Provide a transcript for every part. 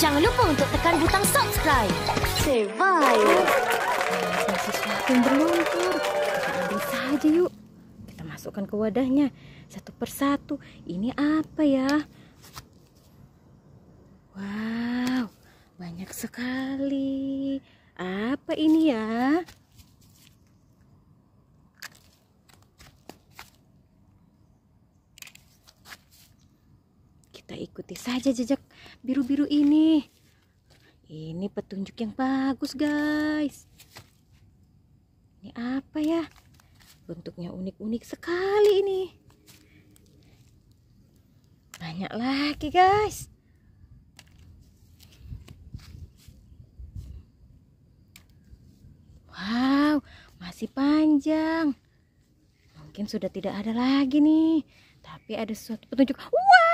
Jangan lupa untuk tekan butang subscribe. Sebaya. Sesuatu yang berlumpur. Kita ambil saja yuk. Kita masukkan ke wadahnya. Satu persatu. Ini apa ya? Wow. Banyak sekali. Apa ini ya? Kita ikuti saja jejak biru-biru ini. Ini petunjuk yang bagus, guys. Ini apa ya? Bentuknya unik-unik sekali ini. Banyak lagi, guys. Wow, masih panjang. Mungkin sudah tidak ada lagi nih. Tapi ada suatu petunjuk. Wow!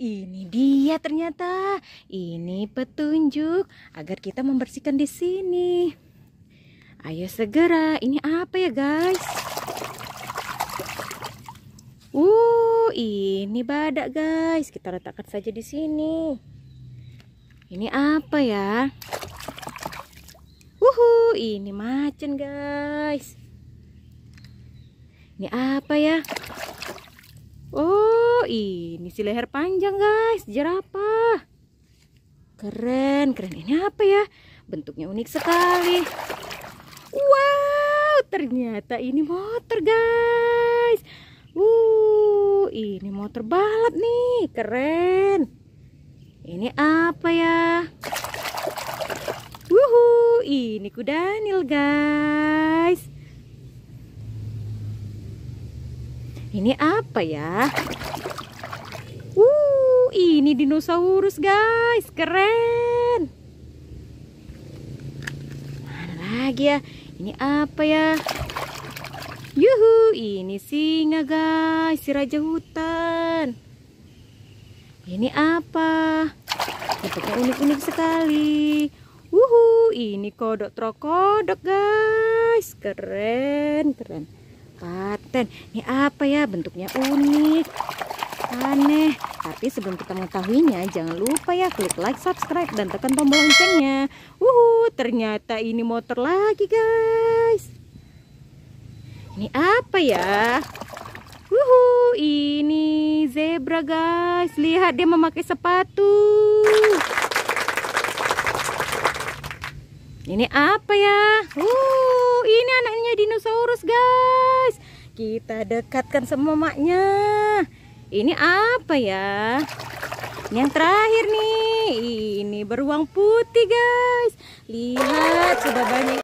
ini dia ternyata. Ini petunjuk agar kita membersihkan di sini. Ayo segera. Ini apa ya, guys? Uh, ini badak, guys. Kita letakkan saja di sini. Ini apa ya? Wuhu, ini macan, guys. Ini apa ya? Oh, ini cuci leher panjang guys jerapah keren keren ini apa ya bentuknya unik sekali wow ternyata ini motor guys uh ini motor balap nih keren ini apa ya wuhu ini kuda Daniel guys ini apa ya ini dinosaurus guys keren mana lagi ya ini apa ya yuhu ini singa guys si raja hutan ini apa bentuknya unik-unik sekali wuhu ini kodok trokodok guys keren keren paten ini apa ya bentuknya unik aneh tapi sebelum kita mengetahuinya, jangan lupa ya klik like, subscribe, dan tekan tombol loncengnya. Wuhu, ternyata ini motor lagi guys. Ini apa ya? Wuhu, ini zebra guys. Lihat dia memakai sepatu. Ini apa ya? Wuh, ini anaknya dinosaurus guys. Kita dekatkan sama maknya. Ini apa ya? Ini yang terakhir nih. Ini beruang putih, guys. Lihat, sudah banyak